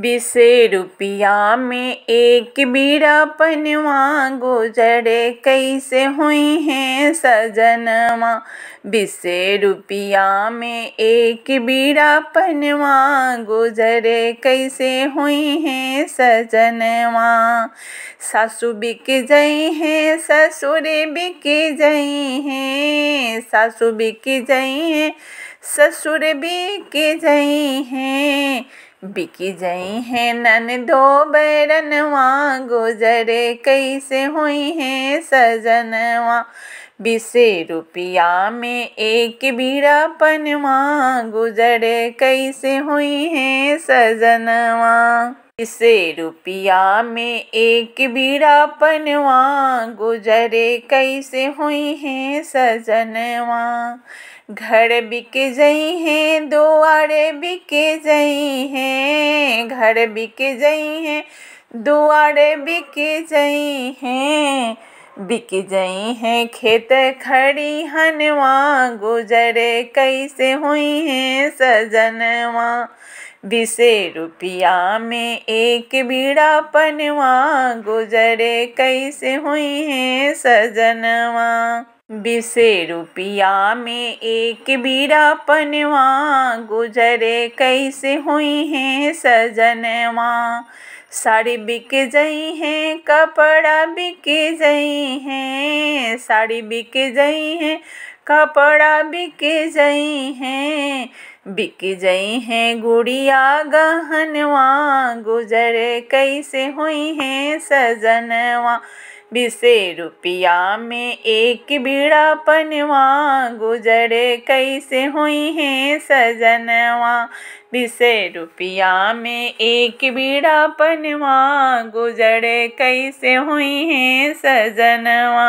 बिसे रुपया में एक बीरा पनवा गुजर कैसे हुई हैं सजनवा बिसे रुपया में एक बीरा पनवा गुजर कैसे हुई हैं सजनवा सासू बिक जई हैं ससुर बिक जई हैं सासू बिक जई हैं ससुर बिक जई हैं बिकी जई हैं नन दो बैरनवा गुजरे कैसे हुई हैं सजनवा बीसे रुपया में एक बीड़ा पनवा गुजरे कैसे हुई हैं सजनवा इसे रुपया में एक बीड़ा पनवा गुजरे कैसे हुई हैं सजनवा घर बिक जई है दुआरे बिक जई हैं घर बिक जई हैं दुआरे बिक जई हैं बिक जई हैं खेत खड़ी हनवा गुजरे कैसे हुई हैं सजनवा बीसे रुपया में एक बीड़ा पनवा गुजरे कैसे हुई है सजनवा बीसे रुपया में एक बीड़ा पनवा गुजरे कैसे हुई है सजनवा साड़ी बिक जई हैं कपड़ा बिक जई हैं साड़ी बिक जई हैं कपड़ा बिक जई हैं बिक जई हैं गुड़िया गहनवा गुजर कैसे हुई हैं सजनवा बिसे रुपया में एक बीड़ा पनवा गुजर कैसे हुई हैं सजनवा बिसे रुपया में एक बीड़ा पनवा गुजर कैसे हुई हैं सजनवा